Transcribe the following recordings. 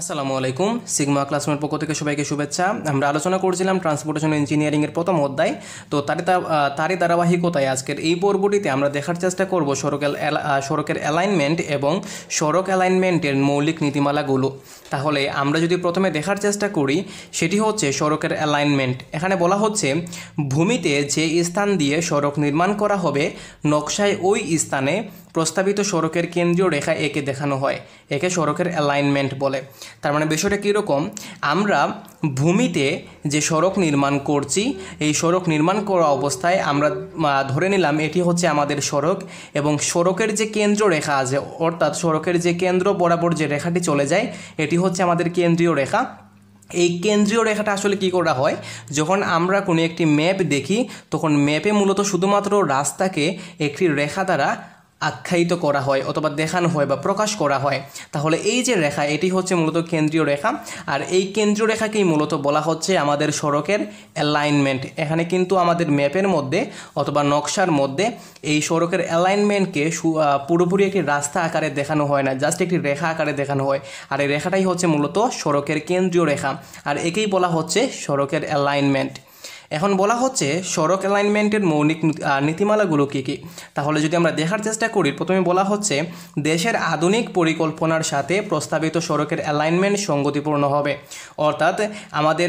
আসসালামু আলাইকুম সিগমা ক্লাসরুমের পক্ষ থেকে সবাইকে শুভেচ্ছা আমরা আলোচনা করছিলাম ট্রান্সপোর্টেশন ইঞ্জিনিয়ারিংয়ের প্রথম অধ্যায় তো তারই তারই ধারাবাহিকতায় আজকের এই পর্বটিতে আমরা দেখার চেষ্টা করব সড়কের সড়কের অ্যালাইনমেন্ট এবং সড়ক অ্যালাইনমেন্টের মৌলিক নীতিমালাগুলো তাহলে আমরা যদি প্রথমে দেখার চেষ্টা করি সেটি হচ্ছে সড়কের অ্যালাইনমেন্ট এখানে বলা হচ্ছে ভূমিতে যে স্থান দিয়ে সড়ক নির্মাণ করা হবে নকশায় ওই স্থানে প্রস্তাবিত সড়কের কেন্দ্রীয় রেখা একে দেখানো হয় একে সড়কের অ্যালাইনমেন্ট বলে তার মানে বিষয়টা কীরকম আমরা ভূমিতে যে সড়ক নির্মাণ করছি এই সড়ক নির্মাণ করা অবস্থায় আমরা ধরে নিলাম এটি হচ্ছে আমাদের সড়ক এবং সড়কের যে কেন্দ্র রেখা আছে অর্থাৎ সড়কের যে কেন্দ্র বরাবর যে রেখাটি চলে যায় এটি হচ্ছে আমাদের কেন্দ্রীয় রেখা এই কেন্দ্রীয় রেখাটা আসলে কি করা হয় যখন আমরা কোনো একটি ম্যাপ দেখি তখন ম্যাপে মূলত শুধুমাত্র রাস্তাকে একটি রেখা দ্বারা আখ্যায়িত করা হয় অথবা দেখানো হয় বা প্রকাশ করা হয় তাহলে এই যে রেখা এটি হচ্ছে মূলত কেন্দ্রীয় রেখা আর এই কেন্দ্রীয় রেখাকেই মূলত বলা হচ্ছে আমাদের সড়কের অ্যালাইনমেন্ট এখানে কিন্তু আমাদের ম্যাপের মধ্যে অথবা নকশার মধ্যে এই সড়কের অ্যালাইনমেন্টকে পুরোপুরি একটি রাস্তা আকারে দেখানো হয় না জাস্ট একটি রেখা আকারে দেখানো হয় আর এই রেখাটাই হচ্ছে মূলত সড়কের কেন্দ্রীয় রেখা আর একেই বলা হচ্ছে সড়কের অ্যালাইনমেন্ট এখন বলা হচ্ছে সড়ক অ্যালাইনমেন্টের মৌলিক নীতিমালাগুলো কী কী তাহলে যদি আমরা দেখার চেষ্টা করি প্রথমে বলা হচ্ছে দেশের আধুনিক পরিকল্পনার সাথে প্রস্তাবিত সড়কের অ্যালাইনমেন্ট সঙ্গতিপূর্ণ হবে অর্থাৎ আমাদের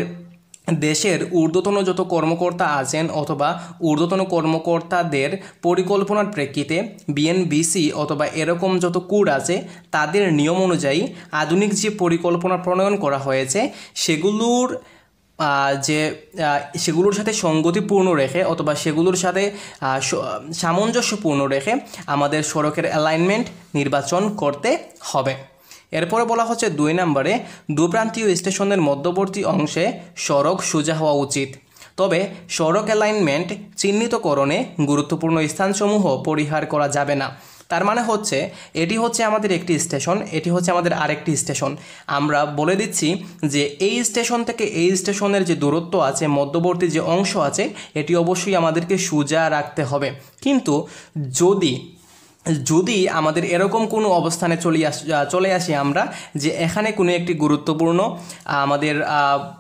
দেশের ঊর্ধ্বতন যত কর্মকর্তা আছেন অথবা ঊর্ধ্বতন কর্মকর্তাদের পরিকল্পনার প্রেক্ষিতে বিএনবিসি অথবা এরকম যত কুড আছে তাদের নিয়ম অনুযায়ী আধুনিক যে পরিকল্পনা প্রণয়ন করা হয়েছে সেগুলোর যে সেগুলোর সাথে সঙ্গতিপূর্ণ রেখে অথবা সেগুলোর সাথে সামঞ্জস্যপূর্ণ রেখে আমাদের সড়কের অ্যালাইনমেন্ট নির্বাচন করতে হবে এরপরে বলা হচ্ছে দুই নম্বরে দুপ্রান্তীয় স্টেশনের মধ্যবর্তী অংশে সড়ক সোজা হওয়া উচিত তবে সড়ক অ্যালাইনমেন্ট চিহ্নিতকরণে গুরুত্বপূর্ণ স্থানসমূহ পরিহার করা যাবে না তার মানে হচ্ছে এটি হচ্ছে আমাদের একটি স্টেশন এটি হচ্ছে আমাদের আরেকটি স্টেশন আমরা বলে দিচ্ছি যে এই স্টেশন থেকে এই স্টেশনের যে দূরত্ব আছে মধ্যবর্তী যে অংশ আছে এটি অবশ্যই আমাদেরকে সোজা রাখতে হবে কিন্তু যদি যদি আমাদের এরকম কোনো অবস্থানে চলে আস চলে আসি আমরা যে এখানে কোনো একটি গুরুত্বপূর্ণ আমাদের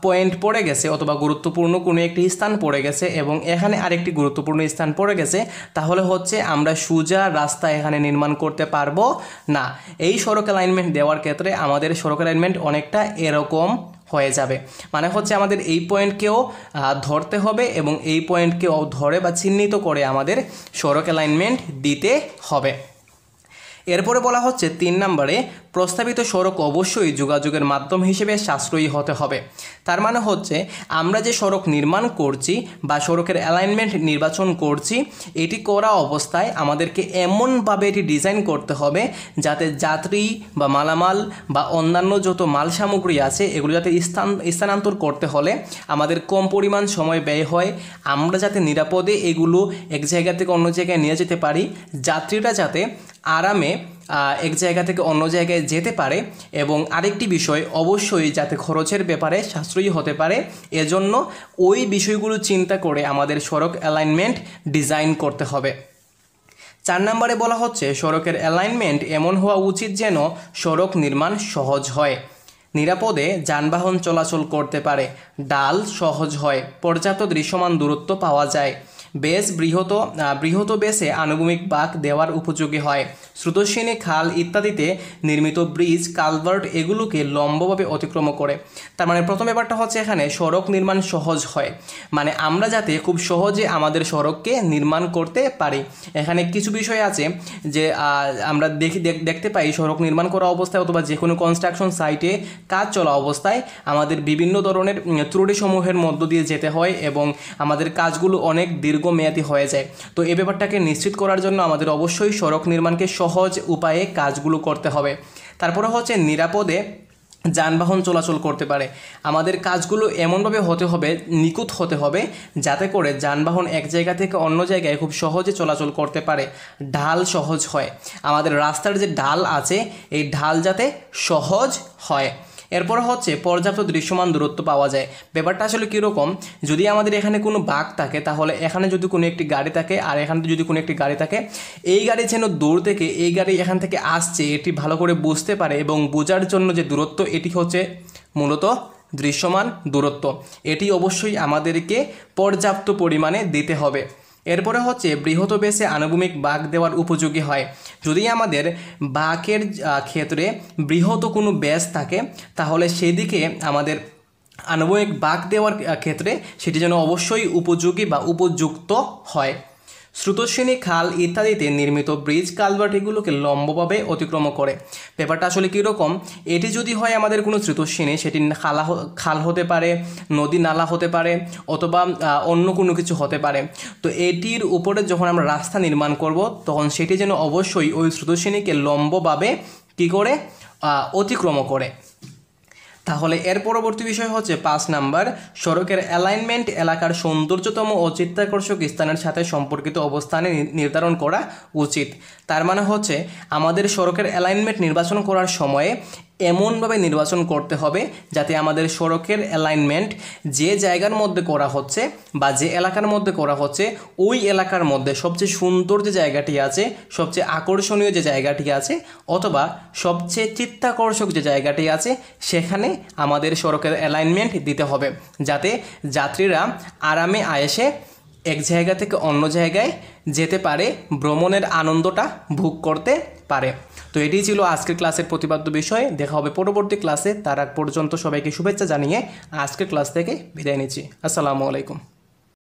পয়েন্ট পড়ে গেছে অথবা গুরুত্বপূর্ণ কোনো একটি স্থান পড়ে গেছে এবং এখানে আরেকটি গুরুত্বপূর্ণ স্থান পড়ে গেছে তাহলে হচ্ছে আমরা সোজা রাস্তা এখানে নির্মাণ করতে পারবো না এই সড়ক অ্যালাইনমেন্ট দেওয়ার ক্ষেত্রে আমাদের সড়ক অ্যালাইনমেন্ট অনেকটা এরকম হয়ে যাবে মানে হচ্ছে আমাদের এই পয়েন্টকেও ধরতে হবে এবং এই পয়েন্টকেও ধরে বা চিহ্নিত করে আমাদের সড়ক অ্যালাইনমেন্ট দিতে হবে এরপরে বলা হচ্ছে তিন নম্বরে প্রস্তাবিত সড়ক অবশ্যই যোগাযোগের মাধ্যম হিসেবে সাশ্রয়ী হতে হবে তার মানে হচ্ছে আমরা যে সড়ক নির্মাণ করছি বা সড়কের অ্যালাইনমেন্ট নির্বাচন করছি এটি করা অবস্থায় আমাদেরকে এমনভাবে এটি ডিজাইন করতে হবে যাতে যাত্রী বা মালামাল বা অন্যান্য যত মাল সামগ্রী আছে এগুলো যাতে স্থান স্থানান্তর করতে হলে আমাদের কম পরিমাণ সময় ব্যয় হয় আমরা যাতে নিরাপদে এগুলো এক জায়গা থেকে অন্য জায়গায় নিয়ে যেতে পারি যাত্রীরা যাতে আরামে এক জায়গা থেকে অন্য জায়গায় যেতে পারে এবং আরেকটি বিষয় অবশ্যই যাতে খরচের ব্যাপারে সাশ্রয়ী হতে পারে এজন্য ওই বিষয়গুলো চিন্তা করে আমাদের সড়ক অ্যালাইনমেন্ট ডিজাইন করতে হবে চার নম্বরে বলা হচ্ছে সড়কের অ্যালাইনমেন্ট এমন হওয়া উচিত যেন সড়ক নির্মাণ সহজ হয় নিরাপদে যানবাহন চলাচল করতে পারে ডাল সহজ হয় পর্যাপ্ত দৃশ্যমান দূরত্ব পাওয়া যায় বেশ বৃহত বৃহত বেশে আনুভূমিক বাঁক দেওয়ার উপযোগী হয় স্রোতস্বিনী খাল ইত্যাদিতে নির্মিত ব্রিজ কালভার্ট এগুলোকে লম্বভাবে অতিক্রম করে তার মানে প্রথম ব্যাপারটা হচ্ছে এখানে সড়ক নির্মাণ সহজ হয় মানে আমরা যাতে খুব সহজে আমাদের সড়ককে নির্মাণ করতে পারি এখানে কিছু বিষয় আছে যে আমরা দেখি দেখতে পাই সড়ক নির্মাণ করা অবস্থায় অথবা যে কোনো কনস্ট্রাকশন সাইটে কাজ চলা অবস্থায় আমাদের বিভিন্ন ধরনের ত্রুটিসমূহের মধ্য দিয়ে যেতে হয় এবং আমাদের কাজগুলো অনেক দীর্ঘমেয়াদী হয়ে যায় তো এ ব্যাপারটাকে নিশ্চিত করার জন্য আমাদের অবশ্যই সড়ক নির্মাণকে সহজ উপায়ে কাজগুলো করতে হবে তারপরে হচ্ছে নিরাপদে যানবাহন চলাচল করতে পারে আমাদের কাজগুলো এমনভাবে হতে হবে নিকুত হতে হবে যাতে করে যানবাহন এক জায়গা থেকে অন্য জায়গায় খুব সহজে চলাচল করতে পারে ঢাল সহজ হয় আমাদের রাস্তার যে ঢাল আছে এই ঢাল যাতে সহজ হয় এরপর হচ্ছে পর্যাপ্ত দৃশ্যমান দূরত্ব পাওয়া যায় ব্যাপারটা আসলে কীরকম যদি আমাদের এখানে কোনো বাঘ থাকে তাহলে এখানে যদি কোনো একটি গাড়ি থাকে আর এখানে যদি কোনো একটি গাড়ি থাকে এই গাড়ি যেন দূর থেকে এই গাড়ি এখান থেকে আসছে এটি ভালো করে বুঝতে পারে এবং বোঝার জন্য যে দূরত্ব এটি হচ্ছে মূলত দৃশ্যমান দূরত্ব এটি অবশ্যই আমাদেরকে পর্যাপ্ত পরিমাণে দিতে হবে এরপরে হচ্ছে বৃহৎ বেশে আনুভূমিক বাঘ দেওয়ার উপযোগী হয় যদি আমাদের বাঘের ক্ষেত্রে বৃহৎ কোনো ব্যাস থাকে তাহলে সেদিকে আমাদের আনুভূমিক বাঘ দেওয়ার ক্ষেত্রে সেটি যেন অবশ্যই উপযোগী বা উপযুক্ত হয় স্রোতস্বিনী খাল ইত্যাদিতে নির্মিত ব্রিজ কালভার্টিগুলোকে লম্বভাবে অতিক্রম করে ব্যাপারটা আসলে কীরকম এটি যদি হয় আমাদের কোনো স্রোতস্বিনী সেটি খালা খাল হতে পারে নদী নালা হতে পারে অথবা অন্য কোনো কিছু হতে পারে তো এটির উপরে যখন আমরা রাস্তা নির্মাণ করব তখন সেটি যেন অবশ্যই ওই স্রোতস্বিনীকে লম্বভাবে কী করে অতিক্রম করে তাহলে এর পরবর্তী বিষয় হচ্ছে পাঁচ নাম্বার সড়কের অ্যালাইনমেন্ট এলাকার সৌন্দর্যতম ও চিত্তাকর্ষক স্থানের সাথে সম্পর্কিত অবস্থানে নির্ধারণ করা উচিত তার মানে হচ্ছে আমাদের সড়কের অ্যালাইনমেন্ট নির্বাচন করার সময়ে এমনভাবে নির্বাচন করতে হবে যাতে আমাদের সড়কের অ্যালাইনমেন্ট যে জায়গার মধ্যে করা হচ্ছে বা যে এলাকার মধ্যে করা হচ্ছে ওই এলাকার মধ্যে সবচেয়ে সুন্দর যে জায়গাটি আছে সবচেয়ে আকর্ষণীয় যে জায়গাটি আছে অথবা সবচেয়ে চিত্তাকর্ষক যে জায়গাটি আছে সেখানে আমাদের সড়কের অ্যালাইনমেন্ট দিতে হবে যাতে যাত্রীরা আরামে আয়েসে এক জায়গা থেকে অন্য জায়গায় যেতে পারে ভ্রমণের আনন্দটা ভোগ করতে পারে তো এটাই ছিল আজকের ক্লাসের প্রতিপাদ্য বিষয় দেখা হবে পরবর্তী ক্লাসে তার আগ পর্যন্ত সবাইকে শুভেচ্ছা জানিয়ে আজকের ক্লাস থেকে বিদায় নিচ্ছি আসসালামু আলাইকুম